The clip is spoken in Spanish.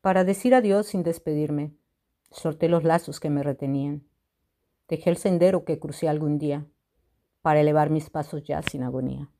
para decir adiós sin despedirme. Solté los lazos que me retenían. Dejé el sendero que crucé algún día para elevar mis pasos ya sin agonía.